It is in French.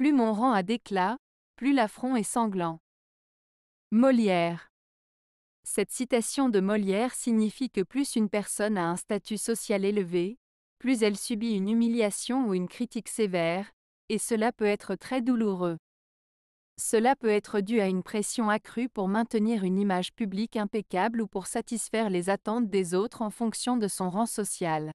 Plus mon rang a d'éclat, plus l'affront est sanglant. Molière. Cette citation de Molière signifie que plus une personne a un statut social élevé, plus elle subit une humiliation ou une critique sévère, et cela peut être très douloureux. Cela peut être dû à une pression accrue pour maintenir une image publique impeccable ou pour satisfaire les attentes des autres en fonction de son rang social.